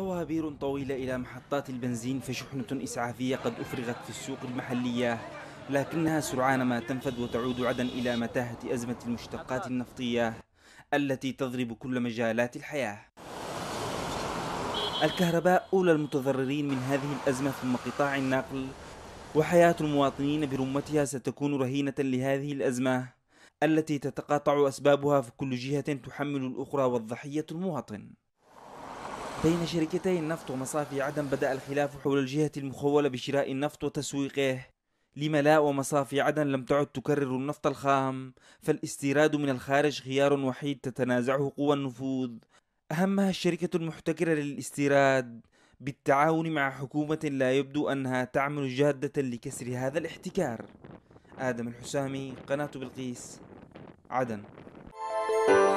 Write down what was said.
طوابير طويلة إلى محطات البنزين فشحنة إسعافية قد أفرغت في السوق المحلية لكنها سرعان ما تنفذ وتعود عدا إلى متاهة أزمة المشتقات النفطية التي تضرب كل مجالات الحياة الكهرباء أولى المتضررين من هذه الأزمة ثم قطاع النقل وحياة المواطنين برمتها ستكون رهينة لهذه الأزمة التي تتقاطع أسبابها في كل جهة تحمل الأخرى والضحية المواطن بين شركتي النفط ومصافي عدن بدأ الخلاف حول الجهة المخولة بشراء النفط وتسويقه لما لا ومصافي عدن لم تعد تكرر النفط الخام فالاستيراد من الخارج خيار وحيد تتنازعه قوى النفوذ أهمها الشركة المحتكرة للاستيراد بالتعاون مع حكومة لا يبدو أنها تعمل جادة لكسر هذا الاحتكار آدم الحسامي قناة بلقيس عدن